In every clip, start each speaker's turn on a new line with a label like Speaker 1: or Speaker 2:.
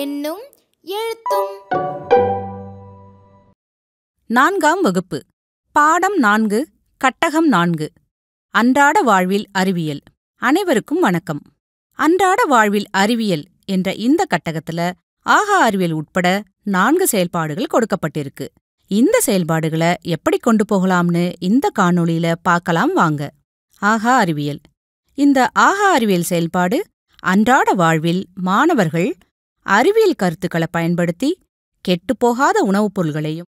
Speaker 1: என்னும் எழுத்தும் நான்காம் வகுப்பு பாடம் நான்கு கட்டகம் நான்கு அன்றாட வாழ்வில் அறிவியல் அனைவருக்கும் வணக்கம் அன்றாட வாழ்வில் அறிவியல் என்ற இந்த கட்டகத்துல ஆகா அறிவியல் உட்பட நான்கு செயல்பாடுகள் கொடுக்கப்பட்டிருக்கு இந்த செயல்பாடுகளை எப்படி கொண்டு போகலாம்னு இந்த காணொளியில பார்க்கலாம் வாங்க ஆகா அறிவியல் இந்த ஆகா அறிவியல் செயல்பாடு அன்றாட வாழ்வில் மாணவர்கள் அறிவியல் கருத்துக்களை பயன்படுத்தி கெட்டுப்போகாத உணவுப் பொருள்களையும்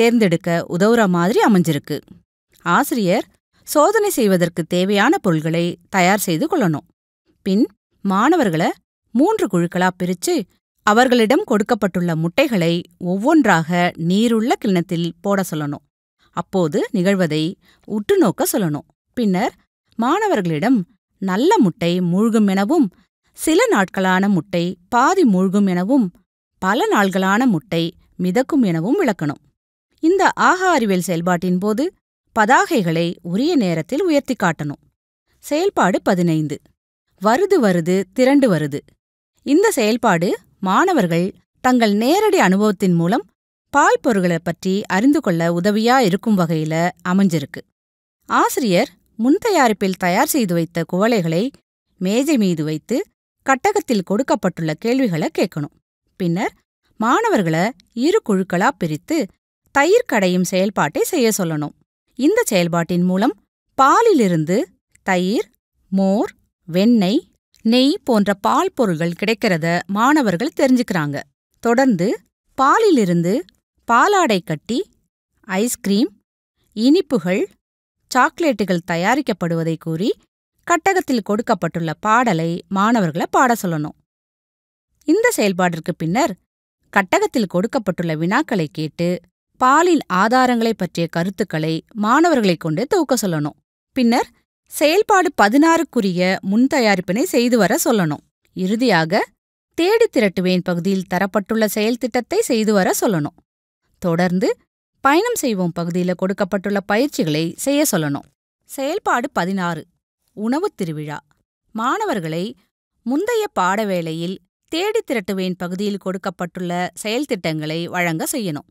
Speaker 1: தேர்ந்தெடுக்க உதவுற மாதிரி அமைஞ்சிருக்கு ஆசிரியர் சோதனை செய்வதற்கு தேவையான பொருள்களை தயார் செய்து கொள்ளணும் பின் மாணவர்களை மூன்று குழுக்களா பிரித்து அவர்களிடம் கொடுக்கப்பட்டுள்ள முட்டைகளை ஒவ்வொன்றாக நீருள்ள கிண்ணத்தில் போட சொல்லணும் அப்போது நிகழ்வதை உற்று நோக்க சொல்லணும் பின்னர் மாணவர்களிடம் நல்ல முட்டை மூழ்கும் எனவும் சில நாட்களான முட்டை பாதி மூழ்கும் எனவும் பல நாள்களான முட்டை மிதக்கும் எனவும் விளக்கணும் இந்த ஆகா அறிவியல் செயல்பாட்டின் போது பதாகைகளை உரிய நேரத்தில் உயர்த்தி காட்டணும் செயல்பாடு பதினைந்து வருது வருது திரண்டு வருது இந்த செயல்பாடு மாணவர்கள் தங்கள் நேரடி அனுபவத்தின் மூலம் பால் பொருள்களை பற்றி அறிந்து கொள்ள உதவியா இருக்கும் வகையில அமைஞ்சிருக்கு ஆசிரியர் முன்தயாரிப்பில் தயார் செய்து வைத்த குவளைகளை மேஜை மீது வைத்து கட்டகத்தில் கொடுக்கப்பட்டுள்ள கேள்விகளை கேட்கணும் பின்னர் மாணவர்களை இரு குழுக்களா பிரித்து தயிர் கடையும் செயல்பாட்டை செய்ய சொல்லணும் இந்த செயல்பாட்டின் மூலம் பாலிலிருந்து தயிர் மோர் வெண்ணெய் நெய் போன்ற பால் பொருள்கள் கிடைக்கிறத மாணவர்கள் தெரிஞ்சுக்கிறாங்க தொடர்ந்து பாலிலிருந்து பாலாடை கட்டி ஐஸ்கிரீம் இனிப்புகள் சாக்லேட்டுகள் தயாரிக்கப்படுவதை கூறி கட்டகத்தில் கொடுக்கப்பட்டுள்ள பாடலை மாணவர்களை பாட சொல்லணும் இந்த செயல்பாட்டிற்கு பின்னர் கட்டகத்தில் கொடுக்கப்பட்டுள்ள வினாக்களை கேட்டு பாலின் ஆதாரங்களை பற்றிய கருத்துக்களை மாணவர்களைக் கொண்டு தொகுக்க சொல்லணும் பின்னர் செயல்பாடு பதினாறுக்குரிய முன்தயாரிப்பினை செய்து வர சொல்லணும் இறுதியாக தேடி திரட்டுவேன் பகுதியில் தரப்பட்டுள்ள செயல் திட்டத்தை செய்து வர சொல்லணும் தொடர்ந்து பயணம் செய்வோம் பகுதியில் கொடுக்கப்பட்டுள்ள பயிற்சிகளை செய்ய சொல்லணும் செயல்பாடு பதினாறு உணவுத் திருவிழா மாணவர்களை முந்தைய பாடவேளையில் தேடி திரட்டுவேன் பகுதியில் கொடுக்கப்பட்டுள்ள செயல்திட்டங்களை வழங்க செய்யணும்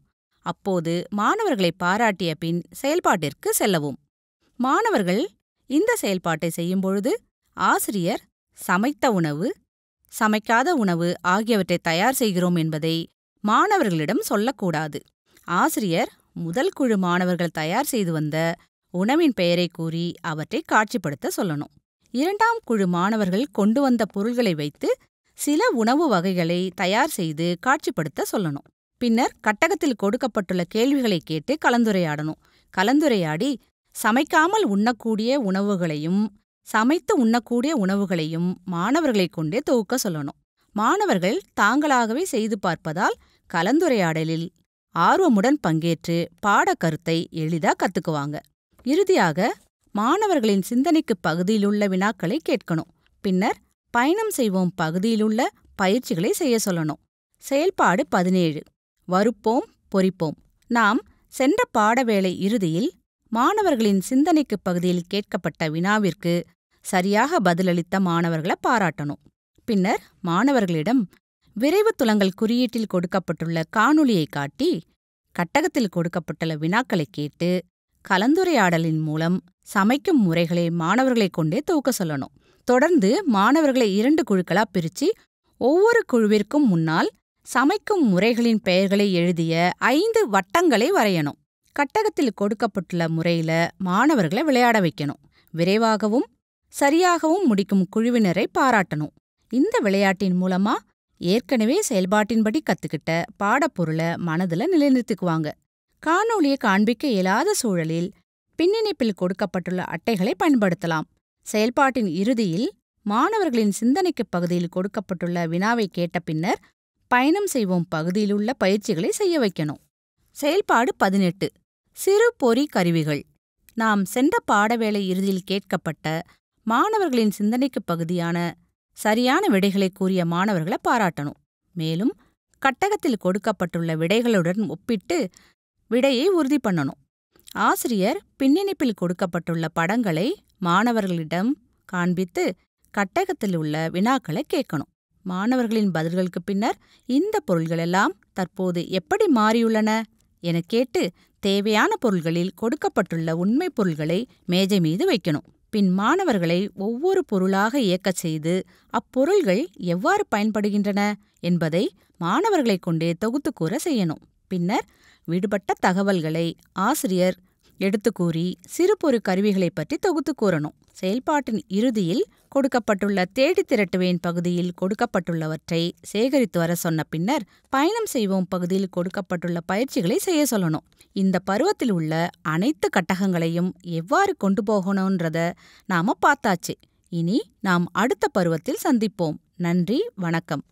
Speaker 1: அப்போது மாணவர்களை பாராட்டிய பின் செயல்பாட்டிற்கு செல்லவும் மாணவர்கள் இந்த செயல்பாட்டை செய்யும்பொழுது ஆசிரியர் சமைத்த உணவு சமைக்காத உணவு ஆகியவற்றை தயார் செய்கிறோம் என்பதை மாணவர்களிடம் சொல்லக்கூடாது ஆசிரியர் முதல் குழு மாணவர்கள் தயார் செய்து வந்த உணவின் பெயரை கூறி அவற்றை காட்சிப்படுத்த சொல்லணும் இரண்டாம் குழு மாணவர்கள் கொண்டு வந்த பொருள்களை வைத்து சில உணவு வகைகளை தயார் செய்து காட்சிப்படுத்த சொல்லணும் பின்னர் கட்டகத்தில் கொடுக்கப்பட்டுள்ள கேள்விகளை கேட்டு கலந்துரையாடணும் கலந்துரையாடி சமைக்காமல் உண்ணக்கூடிய உணவுகளையும் சமைத்து உண்ணக்கூடிய உணவுகளையும் மாணவர்களை கொண்டே தொகுக்க சொல்லணும் மாணவர்கள் தாங்களாகவே செய்து பார்ப்பதால் கலந்துரையாடலில் ஆர்வமுடன் பங்கேற்று பாடக்கருத்தை எளிதா கத்துக்குவாங்க இறுதியாக மாணவர்களின் சிந்தனைக்கு பகுதியிலுள்ள வினாக்களை கேட்கணும் பின்னர் பயணம் செய்வோம் பகுதியிலுள்ள பயிற்சிகளை செய்ய சொல்லணும் செயல்பாடு பதினேழு வறுப்போம் பொறிப்போம் நாம் சென்ற பாடவேளை இறுதியில் மாணவர்களின் சிந்தனைக்குப் பகுதியில் கேட்கப்பட்ட வினாவிற்கு சரியாக பதிலளித்த மாணவர்களை பாராட்டணும் பின்னர் மாணவர்களிடம் விரைவு துலங்கள் குறியீட்டில் கொடுக்கப்பட்டுள்ள காணொளியைக் காட்டி கட்டகத்தில் கொடுக்கப்பட்டுள்ள வினாக்களை கேட்டு கலந்துரையாடலின் மூலம் சமைக்கும் முறைகளை மாணவர்களை கொண்டே தூக்க சொல்லணும் தொடர்ந்து மாணவர்களை இரண்டு குழுக்களா பிரிச்சு ஒவ்வொரு குழுவிற்கும் முன்னால் சமைக்கும் முறைகளின் பெயர்களை எழுதிய ஐந்து வட்டங்களை வரையணும் கட்டகத்தில் கொடுக்கப்பட்டுள்ள முறையில மாணவர்களை விளையாட வைக்கணும் விரைவாகவும் சரியாகவும் முடிக்கும் குழுவினரை பாராட்டணும் இந்த விளையாட்டின் மூலமா ஏற்கனவே செயல்பாட்டின்படி கத்துக்கிட்ட பாடப்பொருளை மனதுல நிலைநிறுத்திக்குவாங்க காணொளியை காண்பிக்க இயலாத சூழலில் பின்னிணைப்பில் கொடுக்கப்பட்டுள்ள அட்டைகளை பயன்படுத்தலாம் செயல்பாட்டின் இறுதியில் மாணவர்களின் சிந்தனைக்கு பகுதியில் கொடுக்கப்பட்டுள்ள வினாவை கேட்ட பின்னர் பயணம் செய்வோம் பகுதியிலுள்ள பயிற்சிகளை செய்ய வைக்கணும் செயல்பாடு பதினெட்டு சிறு பொறி கருவிகள் நாம் சென்ற பாடவேளை இறுதியில் கேட்கப்பட்ட மாணவர்களின் சிந்தனைக்கு பகுதியான சரியான விடைகளை கூறிய மாணவர்களை பாராட்டணும் மேலும் கட்டகத்தில் கொடுக்கப்பட்டுள்ள விடைகளுடன் ஒப்பிட்டு விடையை உறுதி பண்ணணும் ஆசிரியர் பின்னிணைப்பில் கொடுக்கப்பட்டுள்ள படங்களை மாணவர்களிடம் காண்பித்து கட்டகத்தில் உள்ள வினாக்களை கேட்கணும் மாணவர்களின் பதில்களுக்கு பின்னர் இந்த பொருள்களெல்லாம் தற்போது எப்படி மாறியுள்ளன என கேட்டு தேவையான பொருள்களில் கொடுக்கப்பட்டுள்ள உண்மை பொருள்களை மேஜை மீது வைக்கணும் பின் மாணவர்களை ஒவ்வொரு பொருளாக இயக்கச் செய்து அப்பொருள்கள் எவ்வாறு பயன்படுகின்றன என்பதை மாணவர்களைக் கொண்டே தொகுத்து கூற செய்யணும் பின்னர் விடுபட்ட தகவல்களை ஆசிரியர் எடுத்துக்கூறி சிறுபொரு கருவிகளை பற்றி தொகுத்து கூறணும் செயல்பாட்டின் இறுதியில் கொடுக்கப்பட்டுள்ள தேடி திரட்டுவேன் பகுதியில் கொடுக்கப்பட்டுள்ளவற்றை சேகரித்து வர சொன்ன பின்னர் பயணம் செய்வோம் பகுதியில் கொடுக்கப்பட்டுள்ள பயிற்சிகளை செய்ய சொல்லணும் இந்த பருவத்தில் உள்ள அனைத்து கட்டகங்களையும் எவ்வாறு கொண்டு போகணுன்றத நாம பார்த்தாச்சு இனி நாம் அடுத்த பருவத்தில் சந்திப்போம் நன்றி வணக்கம்